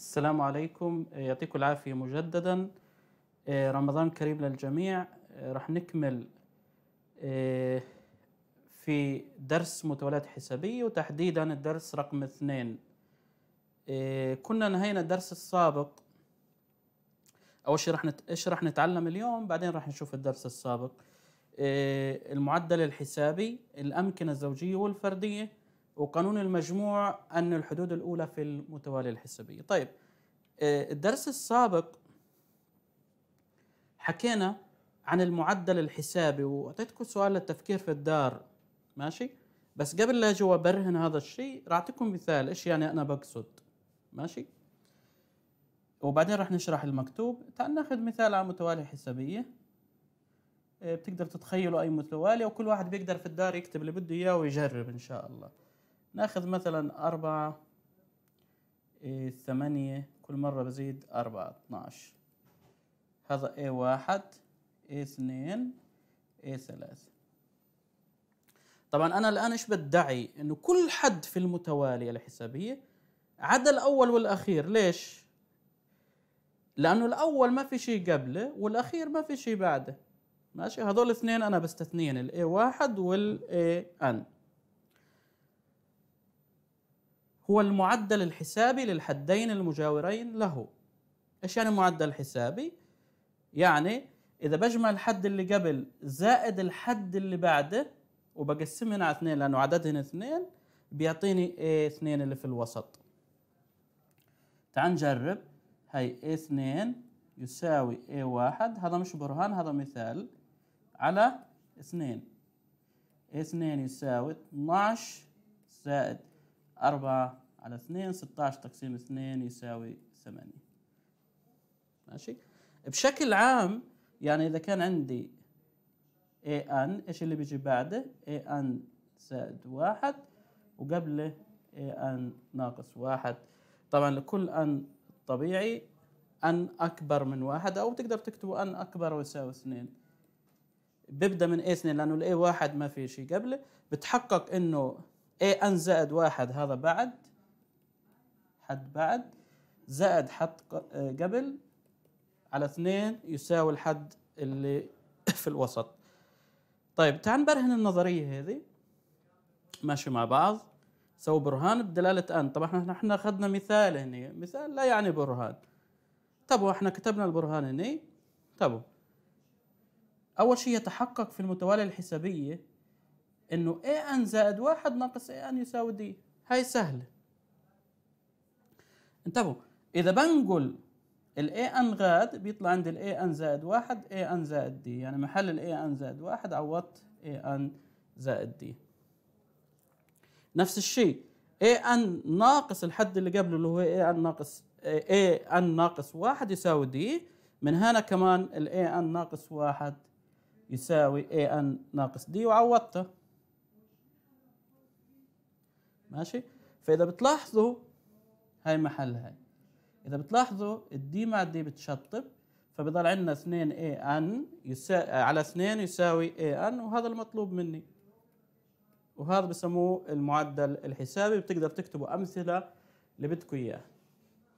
السلام عليكم آه، يعطيكم العافية مجددا آه، رمضان كريم للجميع آه، رح نكمل في درس متولات حسابية وتحديدا الدرس رقم اثنين كنا نهينا الدرس السابق أول شيء رح نت... إيش راح نتعلم اليوم بعدين رح نشوف الدرس السابق المعدل الحسابي الأمكنة الزوجية والفردية وقانون المجموع أن الحدود الأولى في المتوالية الحسابية طيب آه، الدرس السابق حكينا عن المعدل الحسابي وأعطيتكم سؤال للتفكير في الدار ماشي بس قبل لا أجي وأبرهن هذا الشيء راح أعطيكم مثال إيش يعني أنا بقصد ماشي وبعدين راح نشرح المكتوب تعال ناخذ مثال على متوالية حسابية آه، بتقدر تتخيلوا أي متوالية وكل واحد بيقدر في الدار يكتب اللي بده إياه ويجرب إن شاء الله ناخذ مثلا أربعة إيه ثمانية كل مرة بزيد أربعة اتناش هذا A إيه، واحد A إيه، اثنين A إيه، ثلاثة طبعا أنا الآن إيش بدعي إنه كل حد في المتوالية الحسابية عدا الأول والأخير ليش؟ لأنه الأول ما في شيء قبله والأخير ما في شيء بعده ماشي هذول الاثنين أنا بستثنين ال A واحد وال A N هو المعدل الحسابي للحدين المجاورين له ايش يعني معدل حسابي يعني اذا بجمع الحد اللي قبل زائد الحد اللي بعده وبقسمهن على اثنين لانه عددهن اثنين بيعطيني A2 اللي في الوسط تعال نجرب هي A2 يساوي A1 هذا مش برهان هذا مثال على 2 A2 يساوي 12 زائد 4 على 2 16 تقسيم 2 يساوي 8 ماشي بشكل عام يعني إذا كان عندي an إيش اللي بيجي بعده an زائد 1 وقبله an ناقص 1 طبعا لكل an طبيعي ان اكبر من 1 او تقدر تكتبوا ان اكبر ويساوي 2 بيبدا من a2 لانه الاي 1 ما في شيء قبله بتحقق انه اي ان زائد واحد هذا بعد حد بعد زائد حد آه، قبل على اثنين يساوي الحد اللي في الوسط طيب تعال نبرهن النظرية هذه ماشي مع بعض سوي برهان بدلالة ان طبعا احنا اخذنا مثال هنا مثال لا يعني برهان طب احنا كتبنا البرهان هنا طب اول شيء يتحقق في المتوالية الحسابية انه اي ان زائد واحد ناقص اي ان يساوي دي هاي سهله انتبهوا اذا بنقل الاي ان غاد بيطلع عندي الاي ان زائد واحد اي ان زائد دي يعني محل الاي ان زائد واحد عوضت اي ان زائد دي نفس الشيء اي ان ناقص الحد اللي قبله اللي هو اي ان ناقص اي ان ناقص واحد يساوي دي من هنا كمان الاي ان ناقص واحد يساوي اي ان ناقص دي وعوضته ماشي فاذا بتلاحظوا هاي محل هاي اذا بتلاحظوا الدي مع الدي بتشطب فبضل عندنا 2 اي ان على 2 يساوي اي ان وهذا المطلوب مني وهذا بسموه المعدل الحسابي بتقدر تكتبوا امثله اللي بدكم اياها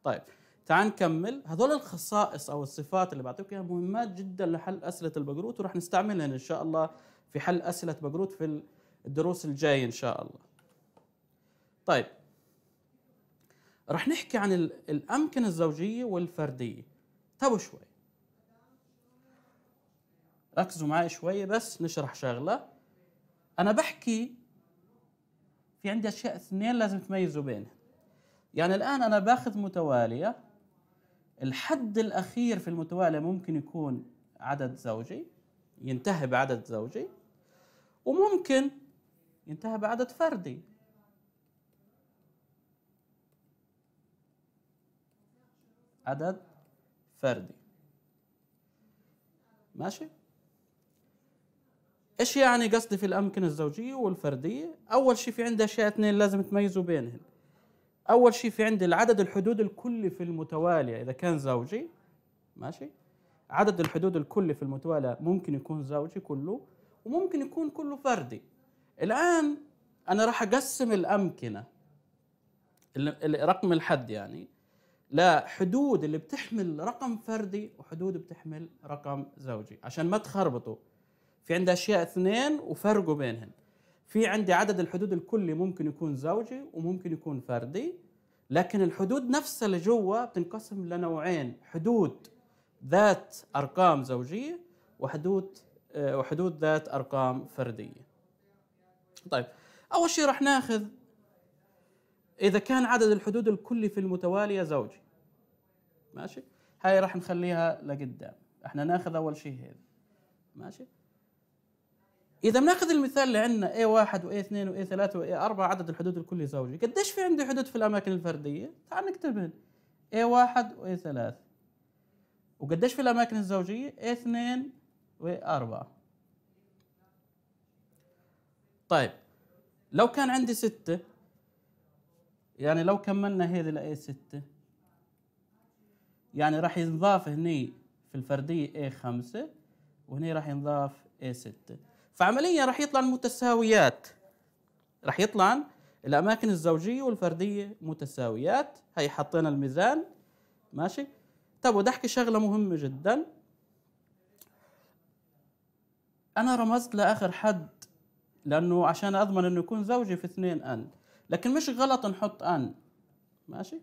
طيب تعال نكمل هذول الخصائص او الصفات اللي بعطيكم اياها مهمات جدا لحل اسئله البقروت وراح نستعملها ان شاء الله في حل اسئله بقروت في الدروس الجايه ان شاء الله طيب رح نحكي عن الأمكنة الزوجية والفردية تبوا شوي ركزوا معي شوي بس نشرح شغلة أنا بحكي في عندي أشياء اثنين لازم تميزوا بينهم يعني الآن أنا باخذ متوالية الحد الأخير في المتوالية ممكن يكون عدد زوجي ينتهي بعدد زوجي وممكن ينتهي بعدد فردي عدد فردي ماشي ايش يعني قصدي في الامكنه الزوجيه والفرديه اول شيء في عندي اشياء اثنين لازم تميزوا بينهم اول شيء في عندي العدد الحدود الكلي في المتواليه اذا كان زوجي ماشي عدد الحدود الكلي في المتواليه ممكن يكون زوجي كله وممكن يكون كله فردي الان انا راح اقسم الامكنه الرقم الحد يعني لحدود اللي بتحمل رقم فردي وحدود بتحمل رقم زوجي عشان ما تخربطوا في عندي اشياء اثنين وفرقوا بينهن في عندي عدد الحدود الكلي ممكن يكون زوجي وممكن يكون فردي لكن الحدود نفسها اللي جوا بتنقسم لنوعين حدود ذات ارقام زوجيه وحدود وحدود ذات ارقام فرديه طيب اول شيء راح ناخذ إذا كان عدد الحدود الكلي في المتوالية زوجي ماشي هاي راح نخليها لقدام احنا ناخذ أول شيء هذا ماشي إذا بناخذ المثال اللي عندنا A1 و A2 و A3 و A4 عدد الحدود الكلي زوجي قديش في عندي حدود في الأماكن الفردية؟ تعال نكتبهن A1 و A3 وقديش في الأماكن الزوجية؟ A2 و A4 طيب لو كان عندي ستة يعني لو كملنا هذه لقيت ستة يعني راح ينضاف هني في الفردية A5 وهني راح ينضاف A6 فعمليا راح يطلع المتساويات راح يطلع الأماكن الزوجية والفردية متساويات هي حطينا الميزان ماشي طب وده أحكي شغلة مهمة جدا أنا رمزت لآخر حد لأنه عشان أضمن إنه يكون زوجي في اثنين أن لكن مش غلط نحط ان ماشي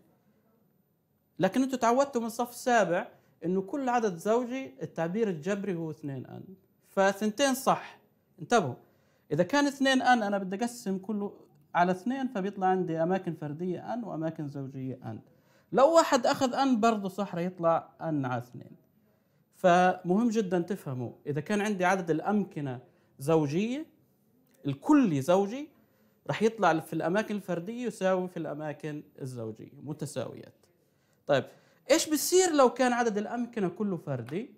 لكن انتم تعودتوا من الصف السابع انه كل عدد زوجي التعبير الجبري هو 2 ان فثنتين صح انتبهوا اذا كان 2 ان انا بدي اقسم كله على اثنين فبيطلع عندي اماكن فرديه ان واماكن زوجيه ان لو واحد اخذ ان برضه صح يطلع ان على اثنين فمهم جدا تفهموا اذا كان عندي عدد الامكنه زوجيه الكلي زوجي راح يطلع في الاماكن الفرديه يساوي في الاماكن الزوجيه متساويات طيب ايش بيصير لو كان عدد الامكنه كله فردي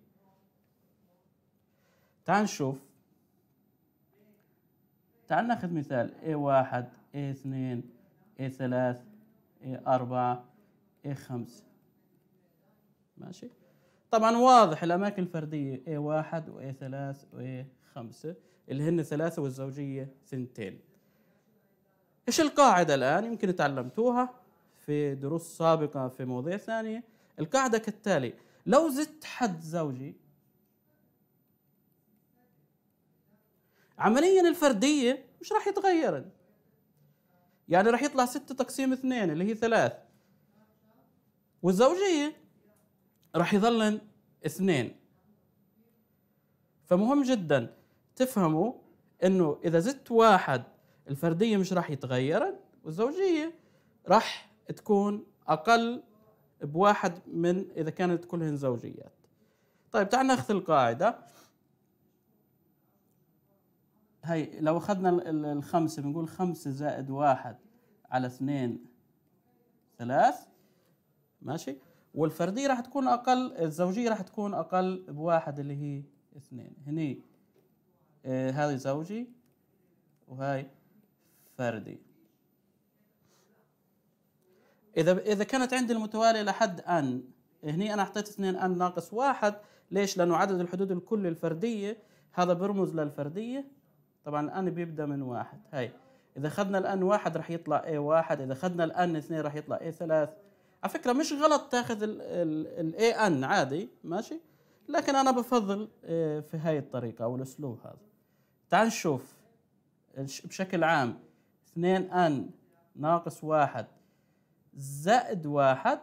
تعال نشوف تعال ناخذ مثال A1 A2 A3 A4 A5 ماشي طبعا واضح الاماكن الفرديه A1 و A3 و A5 اللي هن ثلاثه والزوجيه ثنتين ايش القاعده الان يمكن تعلمتوها في دروس سابقه في مواضيع ثانيه القاعده كالتالي لو زدت حد زوجي عمليا الفرديه مش راح يتغير يعني راح يطلع 6 تقسيم 2 اللي هي 3 والزوجيه راح يظلن اثنين فمهم جدا تفهموا انه اذا زدت واحد الفرديه مش راح يتغيرن والزوجيه راح تكون اقل بواحد من اذا كانت كلهن زوجيات طيب تعال ناخذ القاعده هي لو اخذنا الخمسه بنقول خمسه زائد واحد على اثنين ثلاث ماشي والفرديه راح تكون اقل الزوجيه راح تكون اقل بواحد اللي هي اثنين هني آه هذه زوجي وهاي فردي إذا إذا كانت عندي المتوالية لحد أن هني أنا حطيت 2 أن ناقص واحد ليش؟ لأنه عدد الحدود الكل الفردية هذا بيرمز للفردية طبعا الأن بيبدأ من واحد هاي إذا أخذنا الأن واحد رح يطلع A واحد إذا أخذنا الأن اثنين رح يطلع A ثلاث على فكرة مش غلط تاخذ الـ A أن عادي ماشي لكن أنا بفضل آه، في هاي الطريقة أو الأسلوب هذا تعال نشوف بشكل عام 2 ان ناقص واحد زائد واحد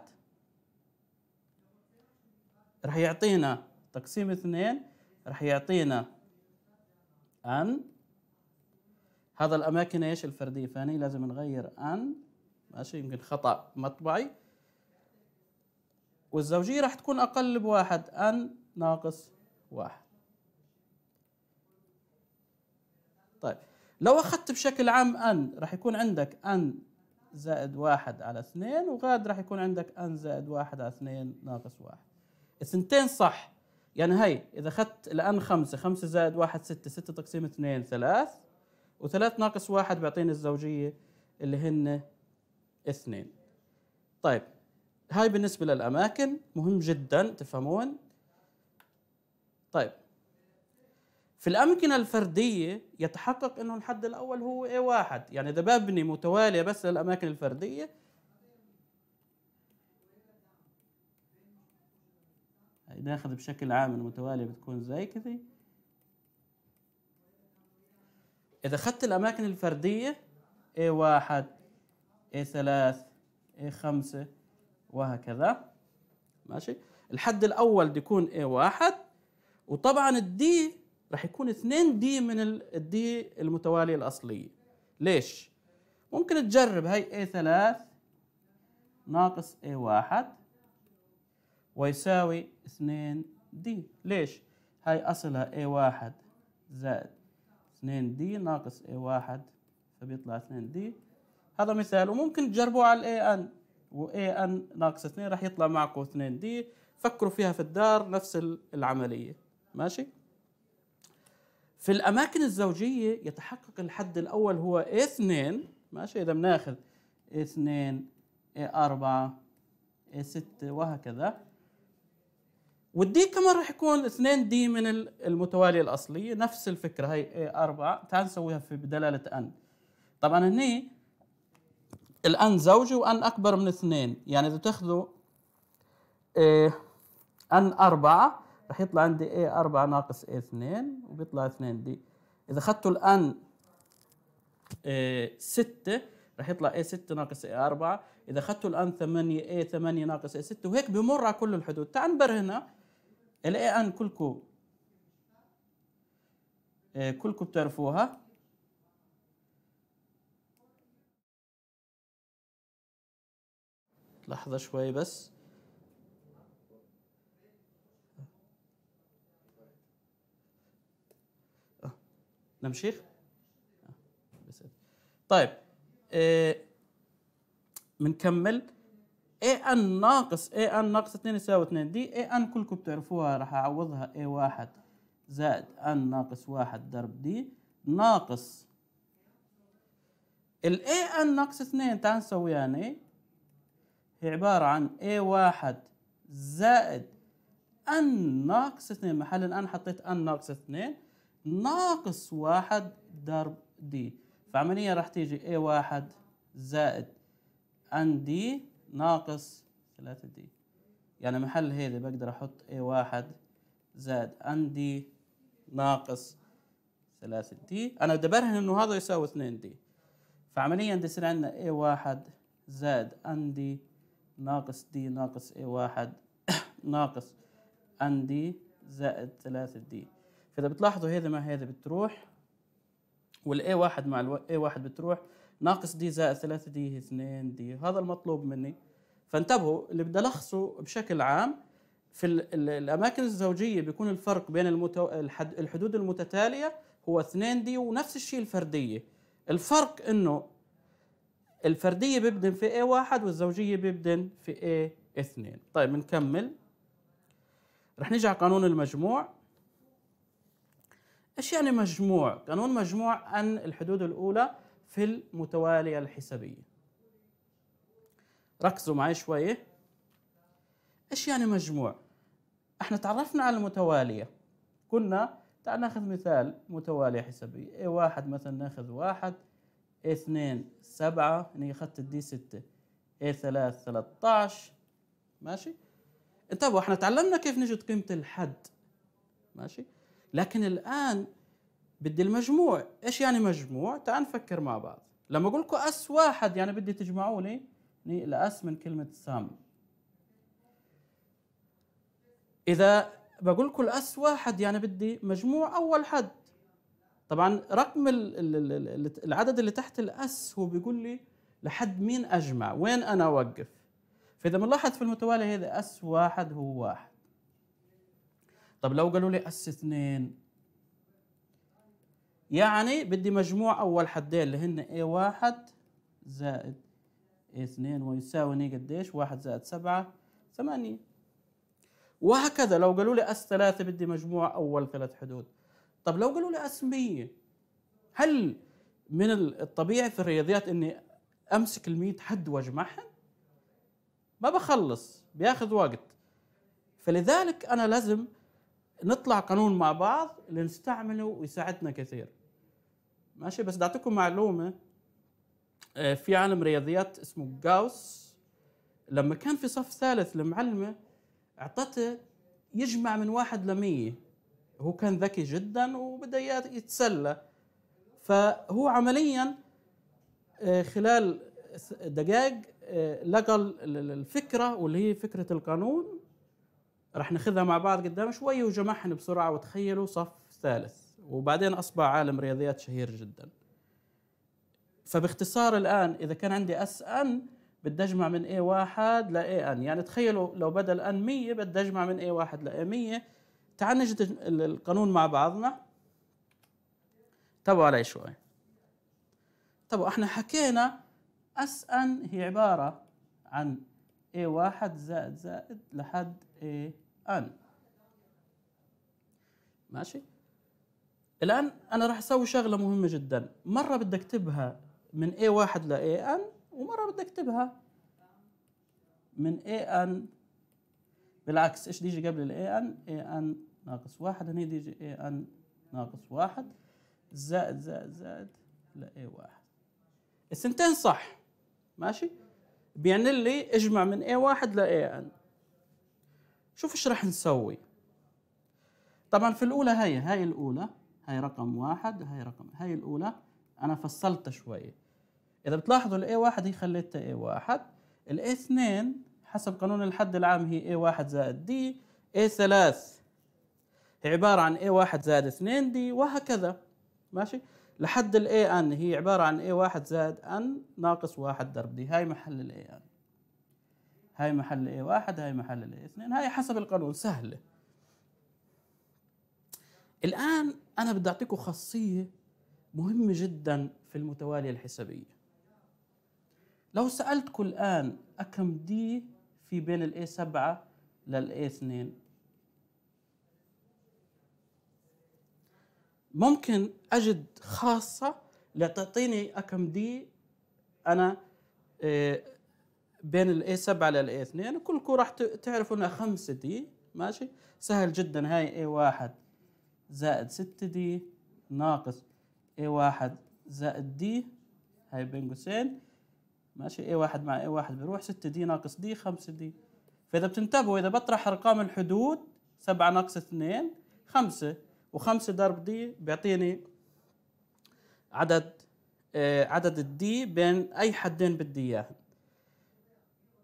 رح يعطينا تقسيم اثنين رح يعطينا ان هذا الاماكن ايش الفرديه فاني لازم نغير ان ماشي يمكن خطا مطبعي والزوجيه رح تكون اقل بواحد ان ناقص واحد لو اخذت بشكل عام ان راح يكون عندك ان زائد واحد على اثنين وغاد راح يكون عندك ان زائد واحد على اثنين ناقص واحد الثنتين صح يعني هي اذا اخذت الان خمسة خمسة زائد واحد ستة ستة تقسيم اثنين ثلاث وثلاث ناقص واحد بيعطيني الزوجية اللي هن اثنين طيب هاي بالنسبة للأماكن مهم جدا تفهمون طيب في الأمكنة الفردية يتحقق أنه الحد الأول هو A1 يعني إذا ببني متوالية بس للأماكن الفردية ناخذ بشكل عام المتوالية بتكون زي كذا إذا أخذت الأماكن الفردية A1 A3 A5 وهكذا ماشي الحد الأول بيكون A1 وطبعا الدي راح يكون 2 دي من الدي المتوالية الأصلية ليش؟ ممكن تجرب هاي A3 ناقص A1 ويساوي 2 دي ليش؟ هاي أصلها A1 زائد 2 دي ناقص A1 فبيطلع 2 دي هذا مثال وممكن تجربوه على الاي ان واي ان ناقص 2 راح يطلع معكم 2 دي فكروا فيها في الدار نفس العمليه ماشي في الاماكن الزوجيه يتحقق الحد الاول هو اثنين ماشي اذا بناخذ اثنين إيه، أربعة إيه، ستة وهكذا والدي كمان راح يكون اثنين دي من المتوالية الأصلية نفس الفكرة هي إيه، أربعة تعال نسويها في بدلالة أن طبعا هني الأن زوجي وأن أكبر من اثنين يعني إذا تاخذوا أن أربعة راح يطلع عندي a 4 ناقص a 2 وبيطلع 2 دي اذا اخذته الان 6 راح يطلع a 6 ناقص a 4 اذا أخذته الان 8 a 8 ناقص a 6 وهيك بمر على كل الحدود تعال نبرهنها الـ AN كلكم آه، كلكم بتعرفوها لحظة شوي بس نعم شيخ آه، طيب بنكمل آه، اي ان ناقص اي ان ناقص 2 يساوي 2 دي اي ان كلكم بتعرفوها راح اعوضها اي واحد زائد ان ناقص واحد ضرب دي ناقص الاي ان ناقص 2 تعال نسوي يعني هي عبارة عن اي واحد زائد ان ناقص 2 محل ان حطيت ان ناقص 2 ناقص واحد ضرب دي فعمليا راح تيجي a واحد زائد ان دي ناقص 3 دي يعني محل هذا بقدر احط a واحد زائد ان دي ناقص 3 دي انا بدي برهن انه هذا يساوي 2 دي فعمليا بدي يصير عندنا a واحد زائد ان دي ناقص دي ناقص a واحد ناقص ان دي زائد 3 دي فاذا بتلاحظوا هذا مع هذا بتروح والاي واحد مع a واحد بتروح ناقص دي زائد 3 دي 2 دي هذا المطلوب مني فانتبهوا اللي بدي الخصه بشكل عام في الاماكن الزوجيه بيكون الفرق بين المتو... الحد... الحدود المتتاليه هو 2 دي ونفس الشيء الفرديه الفرق انه الفرديه بيبدن في A1 والزوجيه بيبدن في A2 طيب بنكمل رح نيجي على قانون المجموع ايش يعني مجموع؟ قانون مجموع ان الحدود الاولى في المتواليه الحسابيه. ركزوا معي شويه. ايش يعني مجموع؟ احنا تعرفنا على المتواليه. قلنا تعال ناخذ مثال متواليه حسابيه، A1 مثلا ناخذ واحد، A2 سبعة، هنا اخذت الدي 6 A3 13 ماشي؟ انتبهوا احنا تعلمنا كيف نجد قيمة الحد ماشي؟ لكن الان بدي المجموع ايش يعني مجموع تعال نفكر مع بعض لما اقول لكم اس واحد يعني بدي تجمعوني يعني الاس من كلمه سام اذا بقول لكم الاس واحد يعني بدي مجموع اول حد طبعا رقم العدد اللي تحت الاس هو بيقول لي لحد مين اجمع وين انا اوقف فاذا بنلاحظ في المتوالي هذا اس واحد هو واحد طب لو قالوا لي أس اثنين يعني بدي مجموع أول حدين اللي هن اي واحد زائد اي اثنين ويساوي ني قديش واحد زائد سبعة ثمانية وهكذا لو قالوا لي أس ثلاثة بدي مجموع أول ثلاث حدود طب لو قالوا لي أس مية هل من الطبيعي في الرياضيات إني أمسك المية حد وأجمعهم؟ ما بخلص بياخذ وقت فلذلك أنا لازم نطلع قانون مع بعض اللي نستعمله ويساعدنا كثير ماشي بس بدي اعطيكم معلومه آه، في عالم رياضيات اسمه جاوس لما كان في صف ثالث المعلمه اعطته يجمع من واحد لمية هو كان ذكي جدا وبدا يتسلى فهو عمليا آه، خلال دقائق آه، لقى الفكره واللي هي فكره القانون راح ناخذها مع بعض قدام شوي وجمعهن بسرعه وتخيلوا صف ثالث وبعدين اصبح عالم رياضيات شهير جدا فباختصار الان اذا كان عندي اس ان بدي اجمع من اي واحد لاي ان يعني تخيلوا لو بدل ان 100 بدي اجمع من اي واحد لاي 100 تعال نجد القانون مع بعضنا تابعوا علي شوي طب احنا حكينا اس ان هي عباره عن اي واحد زائد زائد لحد اي الآن ماشي الآن أنا راح أسوي شغلة مهمة جدا مرة بدي أكتبها من A1 ل AN ومرة بدي أكتبها من AN بالعكس إيش يجي قبل ان AN AN ناقص واحد هني يجي AN ناقص واحد زائد زائد زائد ل A1 الثنتين صح ماشي بيعني لي اجمع من A1 ل AN شوف ايش راح نسوي طبعا في الاولى هاي هاي الاولى هاي رقم واحد هاي رقم هاي الاولى انا فصلتها شويه اذا بتلاحظوا الاي واحد هي خليتها اي واحد الاي اثنين حسب قانون الحد العام هي اي واحد زائد دي اي ثلاث هي عباره عن اي واحد زائد اثنين دي وهكذا ماشي لحد الاي ان هي عباره عن اي واحد زائد ان ناقص واحد ضرب دي هاي محل الاي ان هاي محل A1 هاي محل A2 هاي حسب القانون سهله الان انا بدي اعطيكم خاصيه مهمه جدا في المتواليه الحسابيه لو سالتكم الان اكم دي في بين a 7 a 2 ممكن اجد خاصه لتعطيني اكم دي انا إيه بين الاي 7 الاي 2 كلكم راح تعرفوا انها 5 دي ماشي سهل جدا هاي اي 1 زائد 6 دي ناقص اي 1 زائد دي هاي بين قوسين ماشي اي 1 مع اي 1 بيروح 6 دي ناقص دي 5 دي فاذا بتنتبهوا اذا بطرح ارقام الحدود 7 ناقص 2 5 و5 ضرب دي بيعطيني عدد آه، عدد الدي بين اي حدين بدي اياهم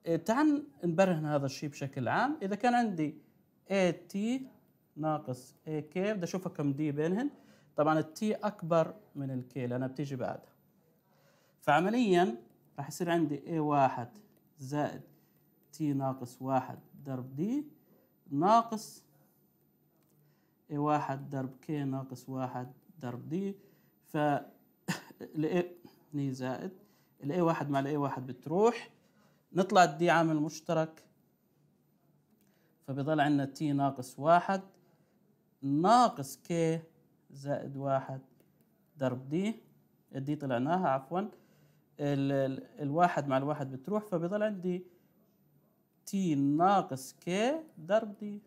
إيه، تعال نبرهن هذا الشيء بشكل عام اذا كان عندي اي تي ناقص اي كي بدي اشوف كم دي بينهن طبعا التي اكبر من الكي لانها بتيجي بعدها فعمليا راح يصير عندي اي واحد زائد تي ناقص واحد ضرب دي ناقص اي واحد ضرب كي ناقص واحد ضرب دي ف ال زائد الاي واحد مع الاي واحد بتروح نطلع الدي عامل مشترك فبيضل عندنا تي ناقص واحد ناقص كي زائد واحد ضرب دي الدي طلعناها عفوا ال ال الواحد مع الواحد بتروح فبيضل عندي تي ناقص كي ضرب دي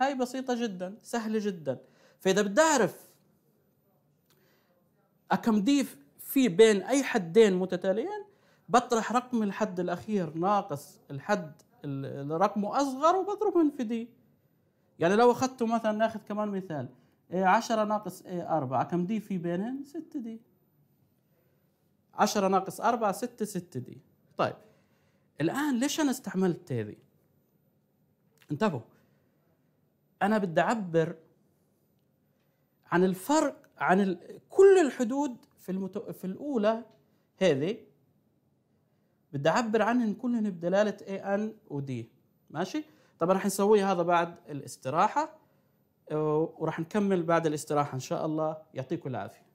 هاي بسيطة جدا سهلة جدا فإذا بدي أعرف أكم دي في بين أي حدين متتاليين بطرح رقم الحد الاخير ناقص الحد اللي رقمه اصغر وبضربه دي يعني لو اخذته مثلا ناخذ كمان مثال 10 إيه، ناقص 4 إيه، كم دي في بينهم 6 دي 10 ناقص 4 6 6 دي طيب الان ليش انا استعملت هذه انتبهوا انا بدي اعبر عن الفرق عن كل الحدود في المت... في الاولى هذه بدي اعبر عنهم كلهم بدلاله اي ان ودي ماشي طب راح نسوي هذا بعد الاستراحه آه، وراح نكمل بعد الاستراحه ان شاء الله يعطيكم العافيه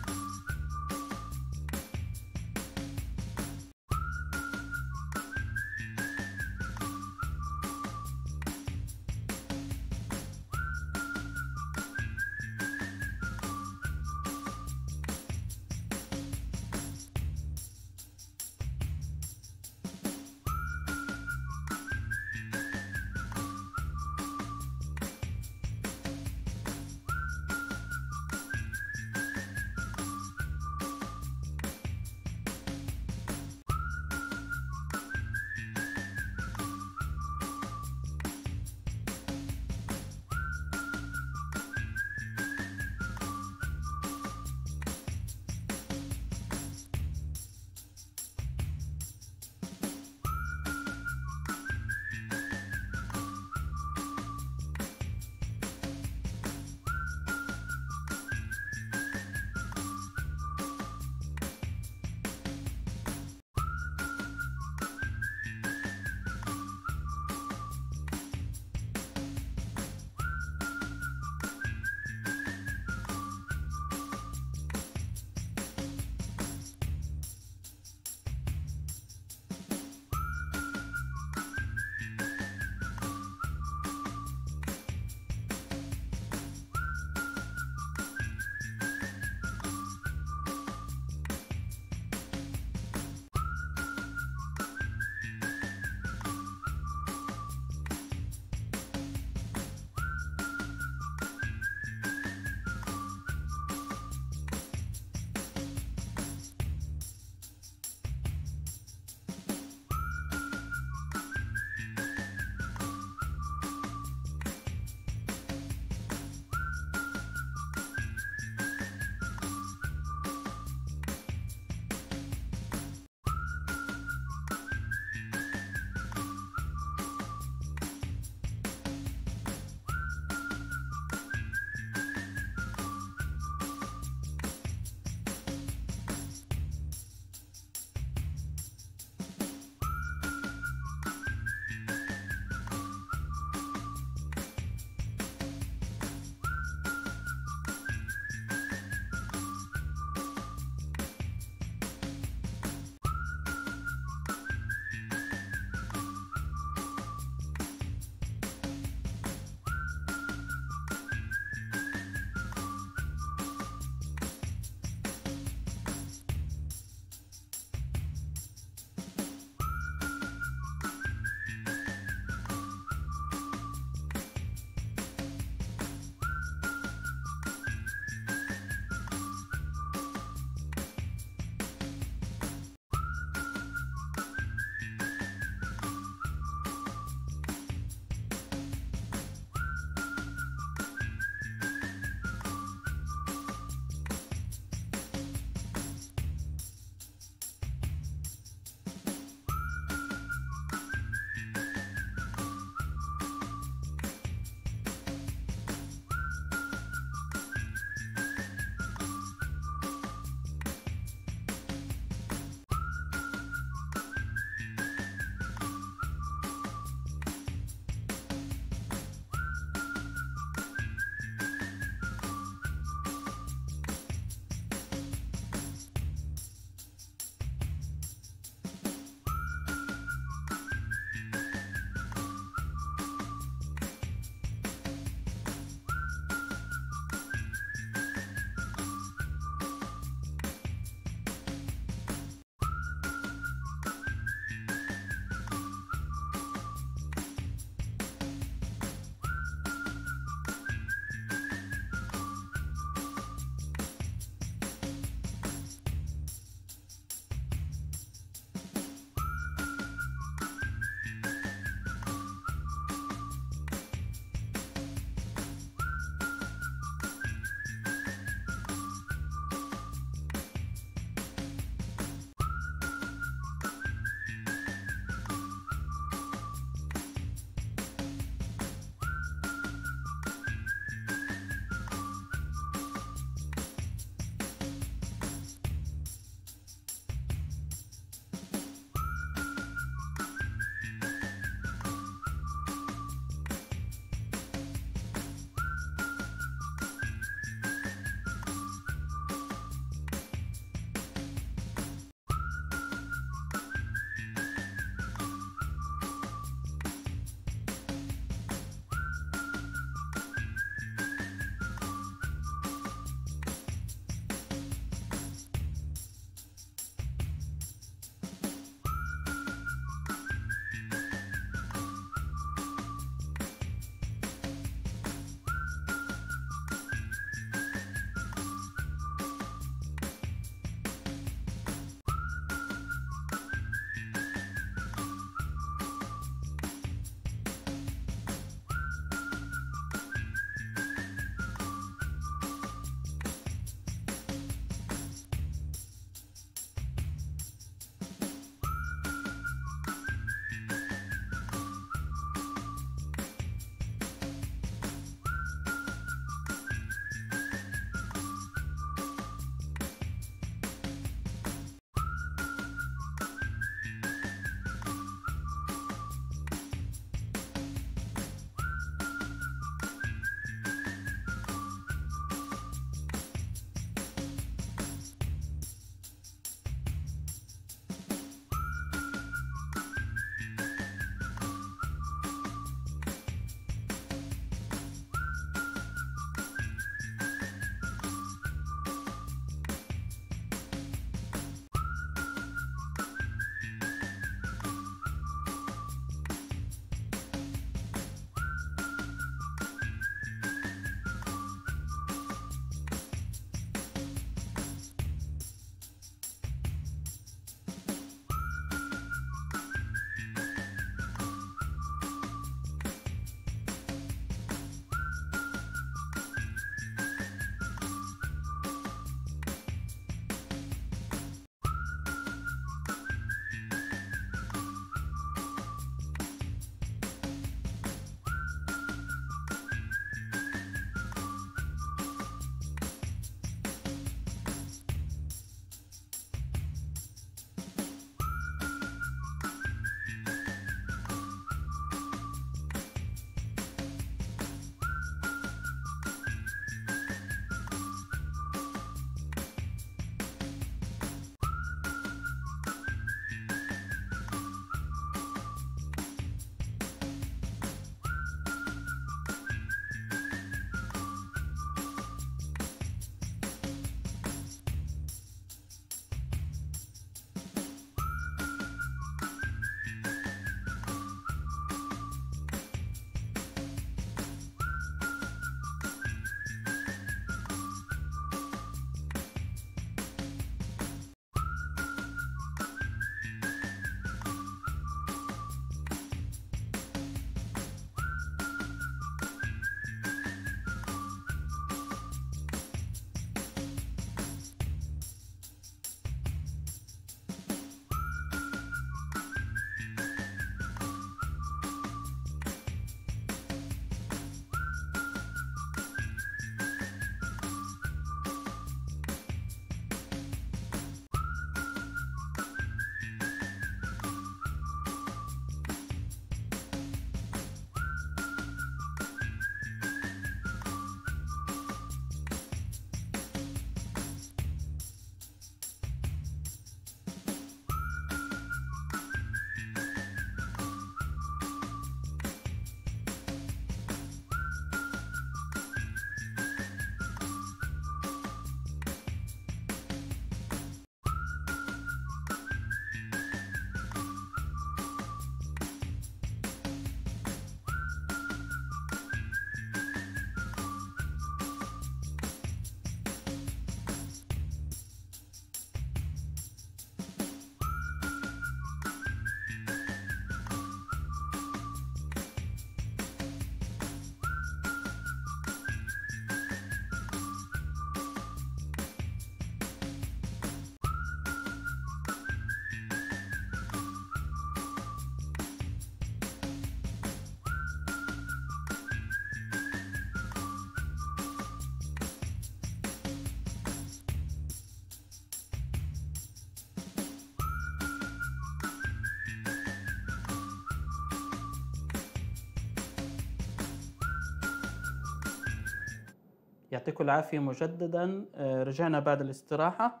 يعطيكم العافية مجددا آه، رجعنا بعد الاستراحة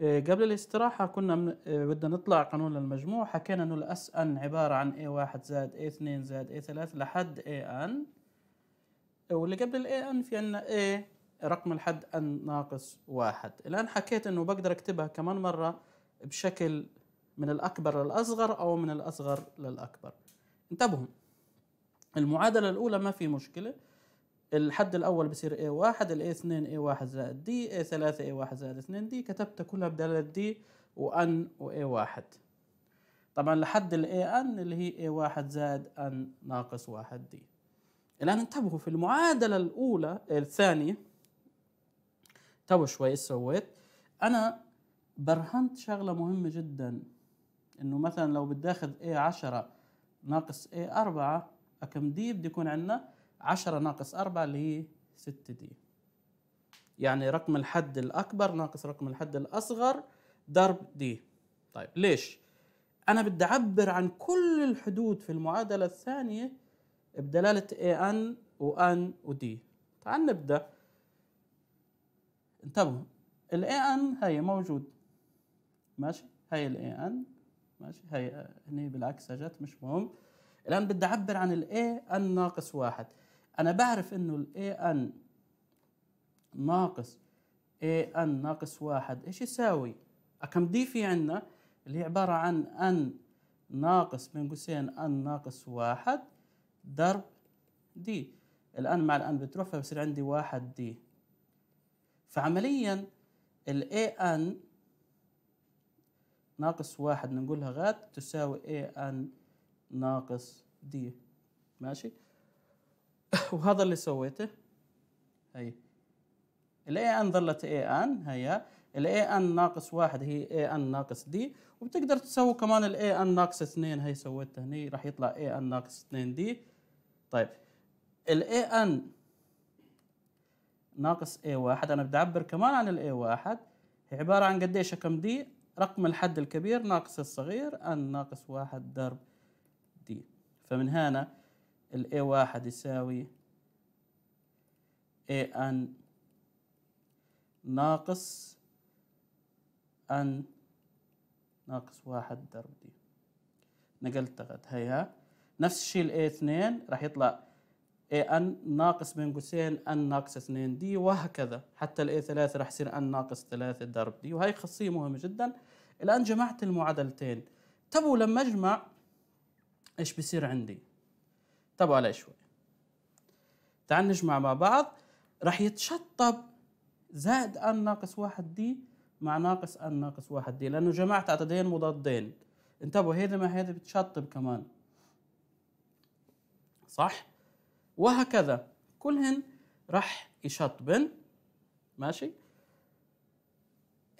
آه، قبل الاستراحة كنا آه، بدنا نطلع قانون المجموع حكينا انه الاس ان عبارة عن اي واحد زايد اي اثنين زايد اي ثلاث لحد ان واللي قبل الاي ان في عنا اي رقم الحد ان ناقص واحد الان حكيت انه بقدر اكتبها كمان مرة بشكل من الأكبر للأصغر أو من الأصغر للأكبر انتبهوا المعادلة الأولى ما في مشكلة الحد الاول بصير A1 ال A2 A1 زائد D A3 A1 زائد 2 D كتبتها كلها بدلالة D وN و A1 طبعا لحد الـ AN اللي هي A1 زائد N ناقص 1 D الآن انتبهوا في المعادلة الأولى الثانية تو شوي ايش سويت؟ أنا برهنت شغلة مهمة جدا إنه مثلا لو بدي آخذ A10 ناقص A4 كم دي بده يكون عندنا 10 ناقص 4 اللي هي 6 دي يعني رقم الحد الأكبر ناقص رقم الحد الأصغر ضرب دي طيب ليش؟ أنا بدي أعبر عن كل الحدود في المعادلة الثانية بدلالة an و n و d تعال نبدأ انتبهوا ال an هي موجود ماشي هي ال an ماشي هي هني بالعكس اجت مش مهم الآن بدي أعبر عن ال an ناقص واحد انا بعرف انه الاي ان ناقص اي ان ناقص واحد ايش يساوي اكم دي في عندنا اللي هي عبارة عن ان ناقص بين قوسين ان ناقص واحد ضرب دي الان مع الان بتروح فبصير عندي واحد دي فعمليا الاي ان ناقص واحد نقولها غات تساوي اي ان ناقص دي ماشي وهذا اللي سويته هي الاي ان ظلت اي ان الـ الاي ان ناقص واحد هي اي ان ناقص دي وبتقدر تسوي كمان الاي ان ناقص اثنين هي سويتها هني راح يطلع اي ان ناقص اثنين دي طيب الاي ان ناقص اي واحد انا بدي اعبر كمان عن الاي واحد هي عبارة عن قديش كم دي رقم الحد الكبير ناقص الصغير ان ناقص واحد ضرب دي فمن هنا ال A1 يساوي AN ناقص N ناقص واحد ضرب دي نقلت غد هيها نفس الشيء ال A2 راح يطلع N ناقص بين قوسين N ناقص 2 دي وهكذا حتى a 3 راح يصير N ناقص 3 ضرب دي وهي خاصيه مهمه جدا الان جمعت المعادلتين تبو لما اجمع ايش بصير عندي طب عليه شوي تعال نجمع مع بعض راح يتشطب زائد ان ناقص واحد دي مع ناقص ان ناقص واحد دي لانه جمعت عددين مضادين انتبهوا هيدي مع هيدي بتشطب كمان صح وهكذا كلهن راح يشطبن ماشي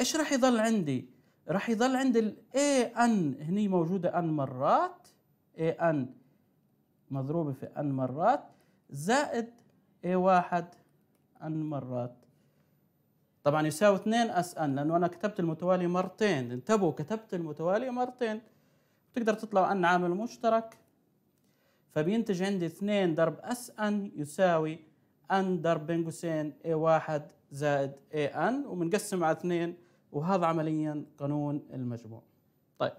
ايش راح يضل عندي راح يضل عندي الاي A n هني موجوده ان مرات A n مضروبة في n مرات زائد a1 n مرات طبعا يساوي 2 اس ان لانه انا كتبت المتوالي مرتين انتبهوا كتبت المتوالي مرتين بتقدر تطلع ان عامل مشترك فبينتج عندي 2 ضرب اس ان يساوي ان ضرب بين قوسين اي 1 زائد اي ان وبنقسم على 2 وهذا عمليا قانون المجموع طيب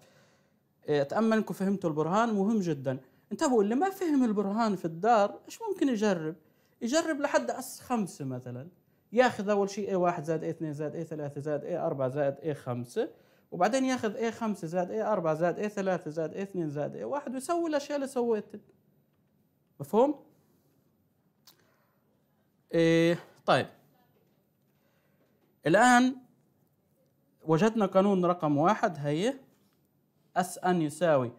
اتامل إيه، انكم فهمتوا البرهان مهم جدا انتبهوا اللي ما فهم البرهان في الدار ايش ممكن يجرب؟ يجرب لحد اس خمسه مثلا ياخذ اول شيء اي 1 زائد اي 2 زائد اي 3 زائد اي 4 زائد اي 5 وبعدين ياخذ اي 5 زائد اي 4 زائد اي 3 زائد اي 2 زائد اي 1 ويسوي الاشياء اللي سويتها مفهوم؟ إيه طيب الآن وجدنا قانون رقم واحد هي اس ان يساوي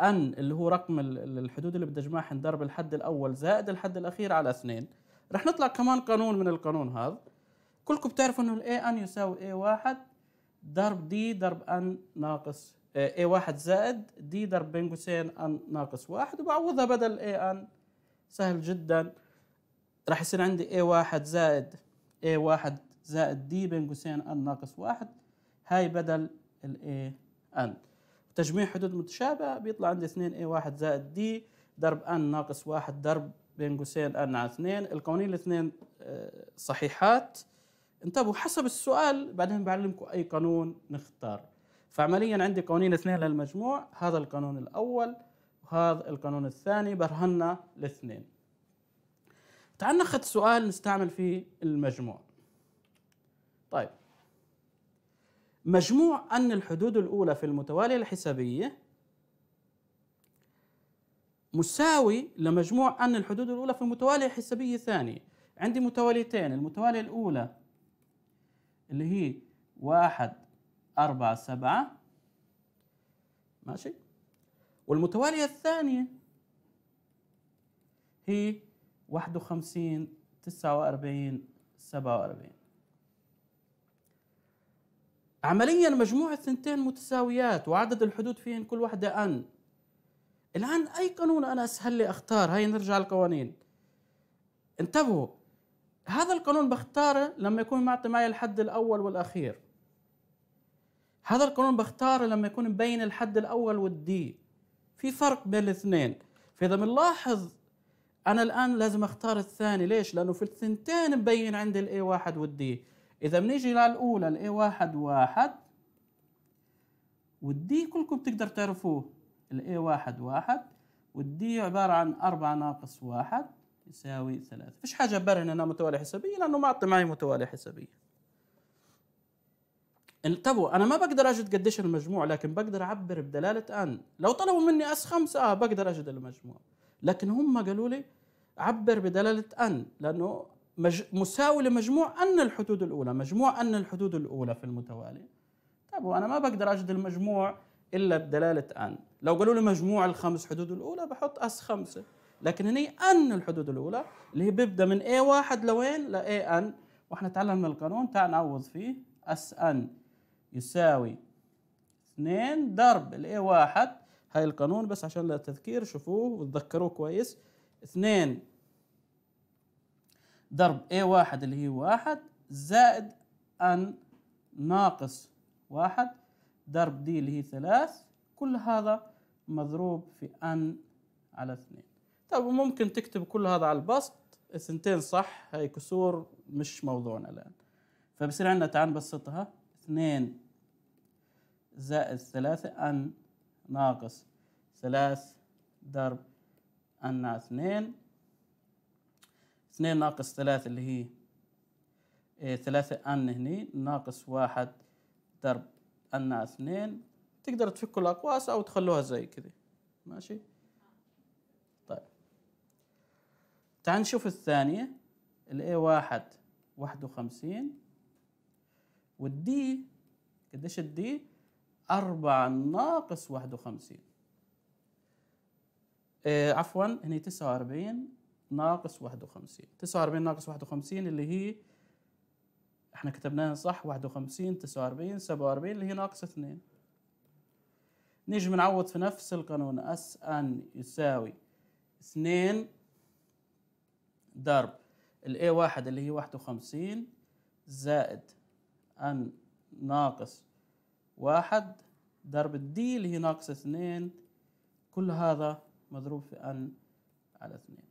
ان اللي هو رقم الحدود اللي بدي اجمعها ضرب الحد الاول زائد الحد الاخير على اثنين رح نطلع كمان قانون من القانون هذا كلكم بتعرفوا انه الاي ان يساوي اي واحد ضرب دي ضرب ان ناقص اي واحد زائد دي ضرب بين قوسين ان ناقص واحد وبعوضها بدل اي ان سهل جدا راح يصير عندي اي واحد زائد اي واحد زائد دي بين قوسين ان ناقص واحد هاي بدل الاي ان تجميع حدود متشابهه بيطلع عندي 2 a1 زائد d ضرب n ناقص 1 ضرب بين قوسين n على 2 القوانين الاثنين آه، صحيحات انتبهوا حسب السؤال بعدين بعلمكم اي قانون نختار فعمليا عندي قوانين اثنين للمجموع هذا القانون الاول وهذا القانون الثاني برهنا الاثنين تعال ناخذ سؤال نستعمل فيه المجموع طيب مجموع أن الحدود الأولى في المتوالية الحسابية مساوي لمجموع أن الحدود الأولى في المتوالية حسابية ثانية عندي متواليتين المتوالية الأولى اللي هي واحد أربعة سبعة ماشي والمتوالية الثانية هي واحد وخمسين تسعة وأربعين سبعة وأربعين عمليا مجموع الثنتين متساويات وعدد الحدود فيهن كل واحدة n الآن أي قانون أنا أسهل لي أختار هاي نرجع للقوانين انتبهوا هذا القانون بختاره لما يكون معطي معي الحد الأول والأخير هذا القانون بختاره لما يكون مبين الحد الأول والدي في فرق بين الاثنين فإذا بنلاحظ أنا الآن لازم أختار الثاني ليش؟ لأنه في الثنتين مبين عندي الإي واحد والدي إذا بنيجي للأولى الـ A1 والـ والدي كلكم بتقدر تعرفوه الـ A1 والـ والدي عبارة عن 4 ناقص 1 يساوي 3 فيش حاجة برهن أنها متوالية حسابية لأنه ما أعطي معي متوالية حسابية انتبهوا انا ما بقدر اجد قديش المجموع لكن بقدر اعبر بدلاله ان لو طلبوا مني اس 5 اه بقدر اجد المجموع لكن هم قالوا لي عبر بدلاله ان لانه مج... مساوي لمجموع ان الحدود الاولى مجموع ان الحدود الاولى في المتوالي طيب وانا ما بقدر اجد المجموع الا بدلاله ان لو قالوا لي مجموع الخمس حدود الاولى بحط اس خمسه لكن هني ان الحدود الاولى اللي هي بيبدا من اي واحد لوين اي ان واحنا تعلمنا القانون تعال نعوض فيه اس ان يساوي 2 ضرب الاي واحد هاي القانون بس عشان للتذكير شوفوه وتذكروه كويس 2 ضرب A1 اللي هي واحد زائد N ناقص واحد ضرب D اللي هي ثلاث كل هذا مضروب في N على اثنين طب ممكن تكتب كل هذا على البسط اثنتين صح هاي كسور مش موضوعنا الآن فبصير عندنا تعال نبسطها اثنين زائد ثلاثة N ناقص ثلاث ضرب N على اثنين 2 ناقص 3 اللي هي 3 إيه، ان هني ناقص 1 ضرب ان 2 تقدر تفكوا الاقواس او تخلوها زي كذا ماشي طيب تعال نشوف الثانيه الاي 1 51 والدي قديش الدي 4 ناقص 51 إيه عفوا هني 49 ناقص 51 49 ناقص 51 اللي هي احنا كتبناها صح 51 49 47 اللي هي ناقص 2 نيجي بنعوض في نفس القانون اس ان يساوي 2 ضرب الاي واحد اللي هي 51 زائد ان ناقص واحد ضرب الدي اللي هي ناقص اثنين كل هذا مضروب في ان على اثنين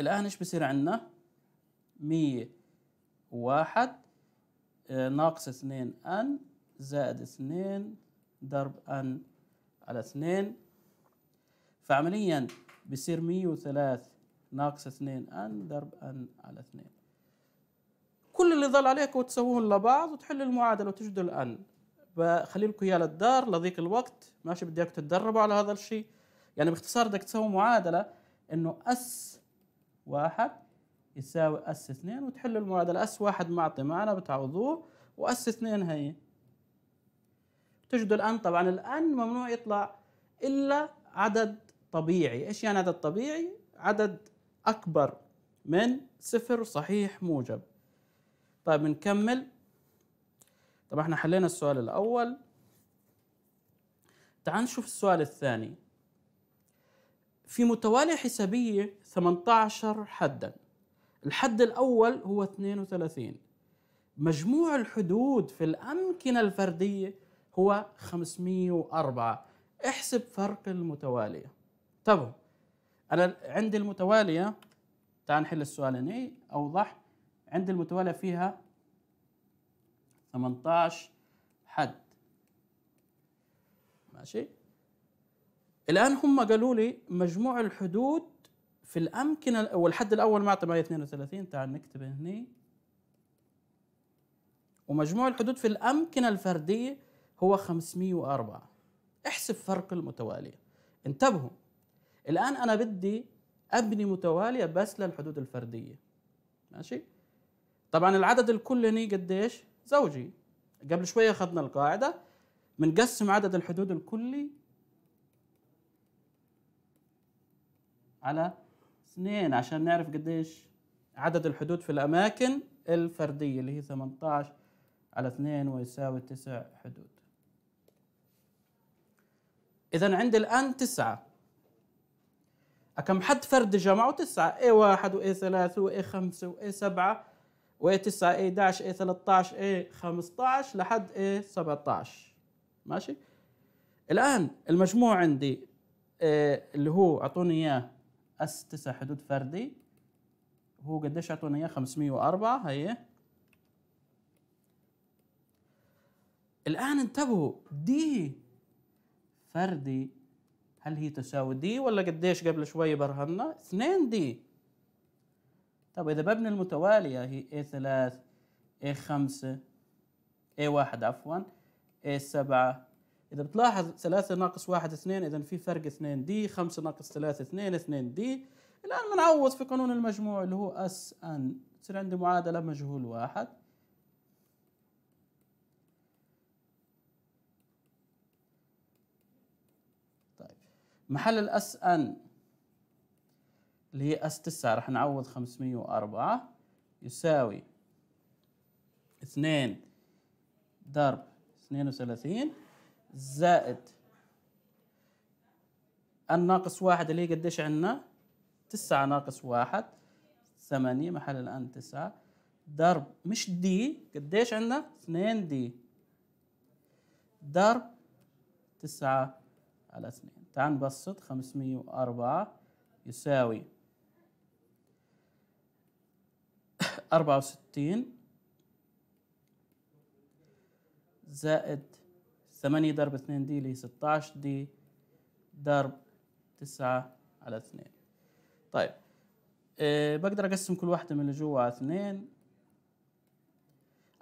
الآن إيش بصير عندنا؟ مية واحد آه، ناقص اثنين ان زائد اثنين ضرب ان على اثنين فعمليا بصير مية وثلاث ناقص اثنين ان ضرب ان على اثنين كل اللي ظل عليك وتسووه لبعض وتحلوا المعادلة وتجدوا الان بخلي لكم اياه للدار لضيق الوقت ماشي بدي اياكم تتدربوا على هذا الشيء يعني باختصار بدك تسوي معادلة انه اس واحد يساوي اس اثنين وتحل المعادلة اس واحد معطي معنا بتعوضوه واس اثنين هي تجدوا الان طبعا الان ممنوع يطلع الا عدد طبيعي ايش يعني عدد طبيعي عدد اكبر من صفر صحيح موجب طيب نكمل طبعا احنا حلينا السؤال الاول تعال نشوف السؤال الثاني في متوالية حسابية 18 حدا الحد الأول هو 32 مجموع الحدود في الأمكنة الفردية هو 504 احسب فرق المتوالية طب أنا عندي المتوالية تعال نحل السؤال هنا أوضح عندي المتوالية فيها 18 حد ماشي الان هم قالوا لي مجموع الحدود في الامكنه والحد الاول معطي 132 تعال نكتبه هني ومجموع الحدود في الامكنه الفرديه هو 504 احسب فرق المتواليه انتبهوا الان انا بدي ابني متواليه بس للحدود الفرديه ماشي طبعا العدد الكلي هني قديش زوجي قبل شويه اخذنا القاعده بنقسم عدد الحدود الكلي على 2 عشان نعرف قديش عدد الحدود في الأماكن الفردية اللي هي 18 على 2 ويساوي 9 حدود إذا عندي الآن 9 كم حد فردي جمعوا 9 A 1 و A 3 و A 5 و A 7 و A 9 A 11 A 13 A 15 لحد A 17 ماشي الآن المجموع عندي آه، اللي هو أعطوني إياه اس 9 حدود فردي هو قديش اعطونا اياه 504 هي الان انتبهوا دي فردي هل هي تساوي دي ولا قديش قبل شوي برهنا 2 دي طب اذا ببني المتواليه هي اي 3 اي 5 اي 1 عفوا اي 7 اذا بتلاحظ 3 ناقص 1 2 اذا في فرق 2 دي 5 ناقص 3 2 2 دي الان بنعوض في قانون المجموع اللي هو اس ان تصير عندي معادله مجهول واحد طيب محل الاس ان اللي هي اس 9 راح نعوض 504 يساوي 2 ضرب 32 زائد الناقص واحد اللي هي قديش عندنا تسعة ناقص واحد ثمانية محل الآن تسعة ضرب مش دي قديش عندنا اثنين دي ضرب تسعة على اثنين تعال نبسط خمسمية وأربعة يساوي أربعة وستين زائد 8 ضرب 2 دي اللي هي 16 دي ضرب 9 على 2 طيب أه بقدر اقسم كل واحده من اللي جوا على 2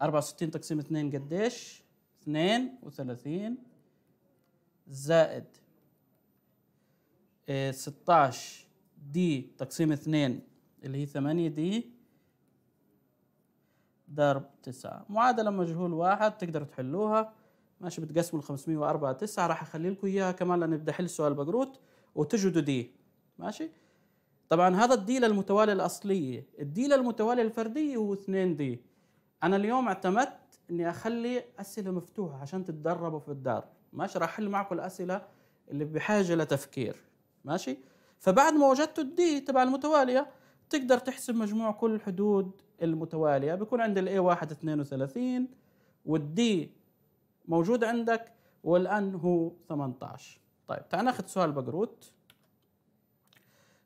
64 تقسيم 2 قديش 32 زائد أه 16 دي تقسيم 2 اللي هي 8 دي ضرب 9 معادلة مجهول واحد تقدروا تحلوها ماشي بتقسموا ال 504 9 راح اخلي لكم اياها كمان لان بدي احل سؤال بقروت وتجدوا دي ماشي طبعا هذا الديله المتواليه الاصليه الديله المتواليه الفرديه هو 2 دي انا اليوم اعتمدت اني اخلي اسئله مفتوحه عشان تتدربوا في الدار ماشي راح احل معكم الاسئله اللي بحاجه لتفكير ماشي فبعد ما وجدت الدي تبع المتواليه تقدر تحسب مجموع كل الحدود المتواليه بيكون عند الاي 1 32 والدي موجود عندك والان هو 18 طيب تعال ناخذ سؤال بقروت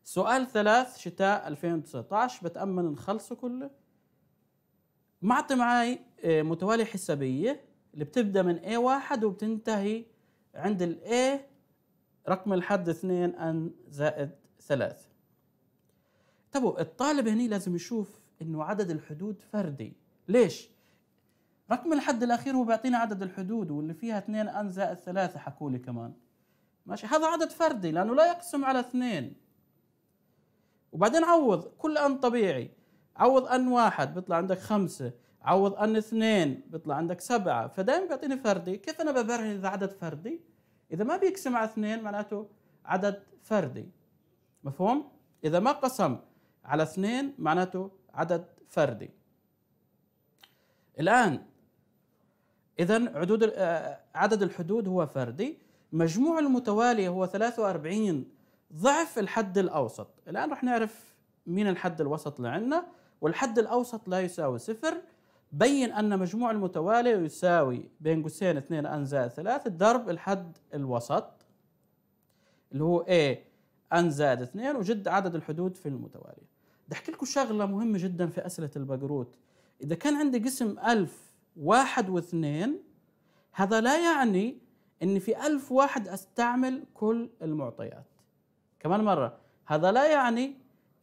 سؤال ثلاث شتاء 2019 بتأمل نخلصه كله معطي معي آه، متوالي حسابية اللي بتبدأ من A1 وبتنتهي عند ال A رقم الحد 2 N زائد 3 طب الطالب هنا لازم يشوف انه عدد الحدود فردي ليش؟ رقم الحد الاخير هو بيعطينا عدد الحدود واللي فيها 2 ان زائد 3 حكوا لي كمان ماشي هذا عدد فردي لانه لا يقسم على اثنين وبعدين عوض كل ان طبيعي عوض ان واحد بيطلع عندك خمسة عوض ان اثنين بيطلع عندك سبعة فدائما بيعطيني فردي كيف انا ببرهن اذا عدد فردي اذا ما بيقسم على اثنين معناته عدد فردي مفهوم اذا ما قسم على اثنين معناته عدد فردي الان اذا عدود آه، عدد الحدود هو فردي مجموع المتواليه هو 43 ضعف الحد الاوسط الان رح نعرف مين الحد الوسط اللي عندنا والحد الاوسط لا يساوي صفر بين ان مجموع المتواليه يساوي بين قوسين 2 ان زائد 3 ضرب الحد الوسط اللي هو A ان زائد 2 وجد عدد الحدود في المتواليه بدي احكي لكم شغله مهمه جدا في اسئله البقروت اذا كان عندي قسم 1000 واحد واثنين هذا لا يعني أني في ألف واحد أستعمل كل المعطيات كمان مرة هذا لا يعني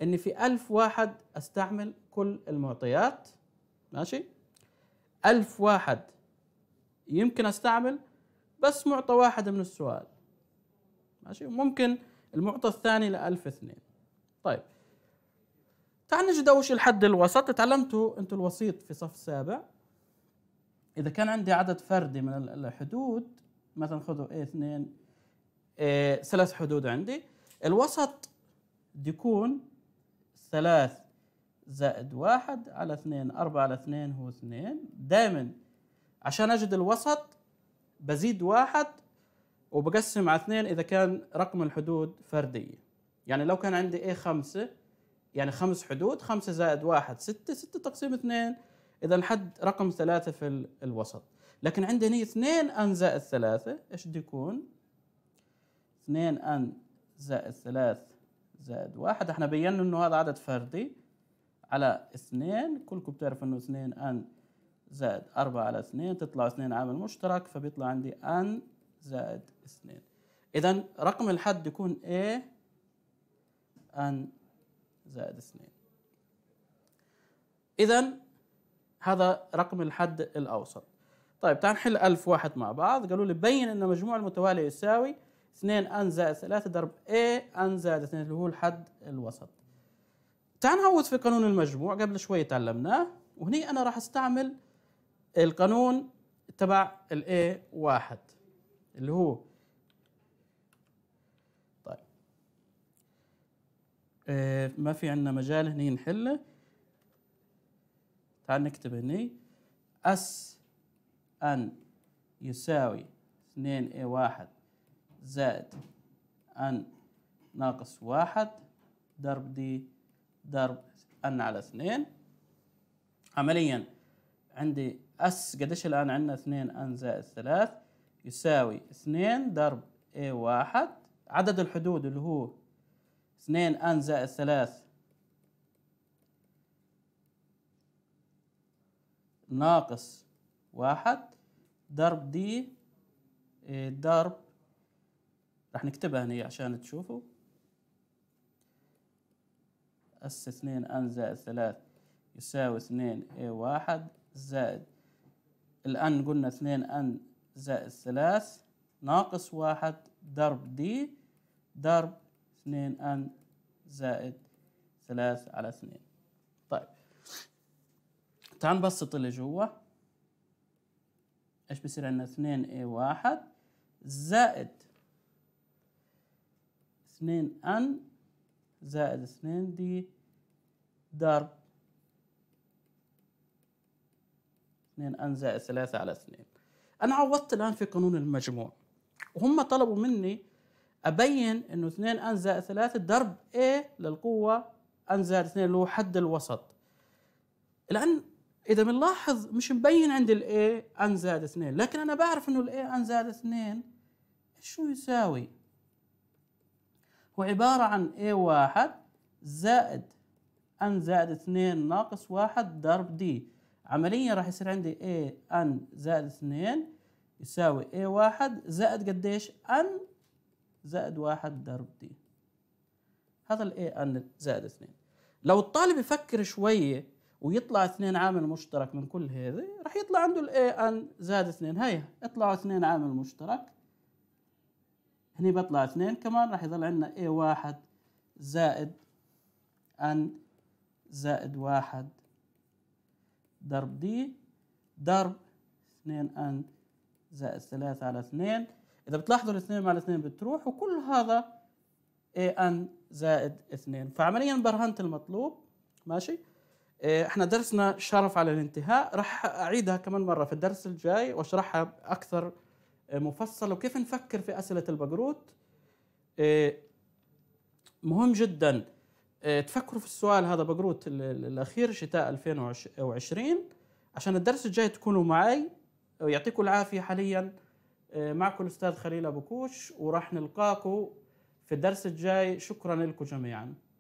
أني في ألف واحد أستعمل كل المعطيات ماشي ألف واحد يمكن أستعمل بس معطى واحد من السؤال ماشي ممكن المعطى الثاني لألف اثنين طيب تعال نجد أول شيء الحد الوسط تعلمتوا أنتوا الوسيط في صف سابع اذا كان عندي عدد فردي من الحدود مثلا خذوا ايه اثنين إيه ثلاث حدود عندي الوسط بيكون ثلاث زائد واحد على اثنين أربعة على اثنين هو اثنين دائما عشان أجد الوسط بزيد واحد وبقسم على اثنين إذا كان رقم الحدود فردية يعني لو كان عندي إيه خمسة يعني خمس حدود خمسة زائد واحد ستة ستة تقسيم اثنين اذا الحد رقم ثلاثه في الوسط لكن عندنا 2 ان زائد 3 ايش بده يكون 2 ان زائد 3 زائد 1 احنا بينا انه هذا عدد فردي على اثنين كلكم بتعرفوا انه 2 ان زائد 4 على اثنين تطلع اثنين عامل مشترك فبيطلع عندي ان زائد 2 اذا رقم الحد يكون ايه؟ ان زائد 2 اذا هذا رقم الحد الأوسط طيب تعال نحل ألف واحد مع بعض قالوا لي بين أن مجموع المتوالي يساوي 2 أن زائد 3 ضرب A أن زائد 2 اللي هو الحد الوسط تعال نعوض في قانون المجموع قبل شوية تعلمناه وهني أنا راح أستعمل القانون تبع ال A واحد اللي هو طيب إيه، ما في عندنا مجال هني نحله تعال نكتب هني اس ان يساوي 2 اي واحد زائد ان ناقص واحد ضرب دي ضرب ان على اثنين عمليا عندي اس قديش الان عندنا اثنين ان زائد ثلاث يساوي اثنين ضرب اي واحد عدد الحدود اللي هو اثنين ان زائد ثلاث ناقص واحد ضرب دي إيه، ضرب راح نكتبها هنا عشان تشوفوا أس اثنين أن زائد ثلاث يساوي اثنين اي واحد زائد الآن قلنا اثنين أن زائد ثلاث ناقص واحد ضرب دي ضرب اثنين أن زائد ثلاث على اثنين تعال نبسط اللي جوا ايش بصير عندنا 2 a 1 زائد 2 ان زائد 2 دي ضرب 2 ان زائد 3 على 2 انا عوضت الان في قانون المجموع وهم طلبوا مني ابين انه 2 ان زائد 3 ضرب a للقوه ان زائد 2 اللي هو حد الوسط الان اذا بنلاحظ مش مبين عند الاي ان زائد 2 لكن انا بعرف انه الاي ان زائد 2 شو يساوي هو عباره عن اي 1 زائد ان زائد 2 ناقص 1 ضرب دي عمليا راح يصير عندي اي ان زائد 2 يساوي اي 1 زائد قديش ان زائد 1 ضرب دي هذا الاي ان زائد 2 لو الطالب يفكر شويه ويطلع اثنين عامل مشترك من كل هذه راح يطلع عنده الاي ان زائد اثنين هيا اطلعوا اثنين عامل مشترك هني بطلع اثنين كمان راح يظل عندنا اي واحد زائد ان زائد واحد ضرب دي ضرب اثنين ان زائد ثلاثة على اثنين إذا بتلاحظوا الاثنين مع الاثنين بتروح وكل هذا اي ان زائد اثنين فعمليا برهنت المطلوب ماشي آه، احنا درسنا شرف على الانتهاء راح اعيدها كمان مره في الدرس الجاي واشرحها اكثر آه، مفصل وكيف نفكر في اسئله البقروت آه، مهم جدا تفكروا في السؤال هذا بقروت الاخير شتاء 2020 عشان الدرس الجاي تكونوا معي ويعطيكم العافيه حاليا معكم الاستاذ خليل ابو كوش وراح نلقاكم في الدرس الجاي شكرا لكم جميعا